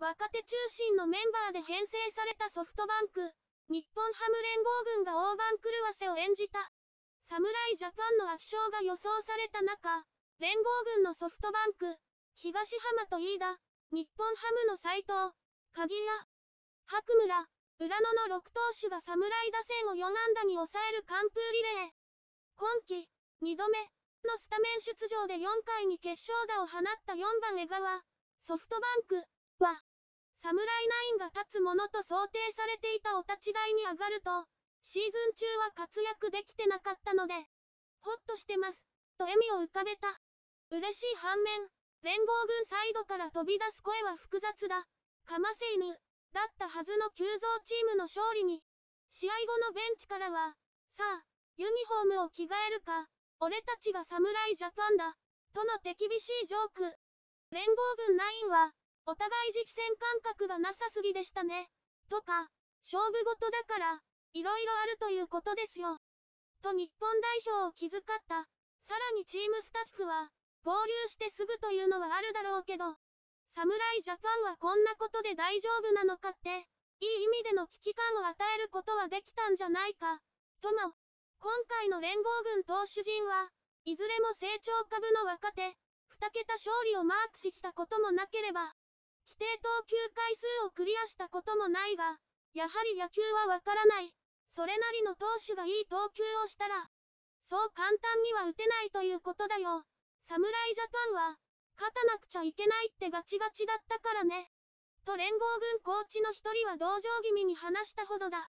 若手中心のメンバーで編成されたソフトバンク、日本ハム連合軍が大番狂わせを演じた。侍ジャパンの圧勝が予想された中、連合軍のソフトバンク、東浜と飯田、日本ハムの斎藤、鍵谷、白村、浦野の6投手が侍打線を4安打に抑える完封リレー。今季、2度目のスタメン出場で4回に決勝打を放った4番江川、ソフトバンクは、侍ナインが立つものと想定されていたお立ち台に上がると、シーズン中は活躍できてなかったので、ほっとしてます、と笑みを浮かべた。嬉しい反面、連合軍サイドから飛び出す声は複雑だ。かませ犬、だったはずの急増チームの勝利に、試合後のベンチからは、さあ、ユニフォームを着替えるか、俺たちが侍ジャパンだ、との手厳しいジョーク。連合軍ナインは、お互い直線感覚がなさすぎでしたね。とか、勝負事だから、いろいろあるということですよ。と日本代表を気遣った。さらにチームスタッフは、合流してすぐというのはあるだろうけど、侍ジャパンはこんなことで大丈夫なのかって、いい意味での危機感を与えることはできたんじゃないか、とも。今回の連合軍投手陣は、いずれも成長株の若手、2桁勝利をマークしてきたこともなければ、定投球回数をクリアしたこともないが、やはり野球はわからない。それなりの投手がいい投球をしたら、そう簡単には打てないということだよ。侍ジャパンは、勝たなくちゃいけないってガチガチだったからね。と連合軍コーチの一人は同情気味に話したほどだ。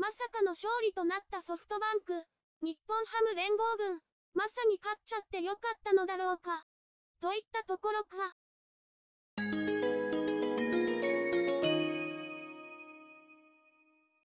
まさかの勝利となったソフトバンク、日本ハム連合軍、まさに勝っちゃってよかったのだろうか。といったところか。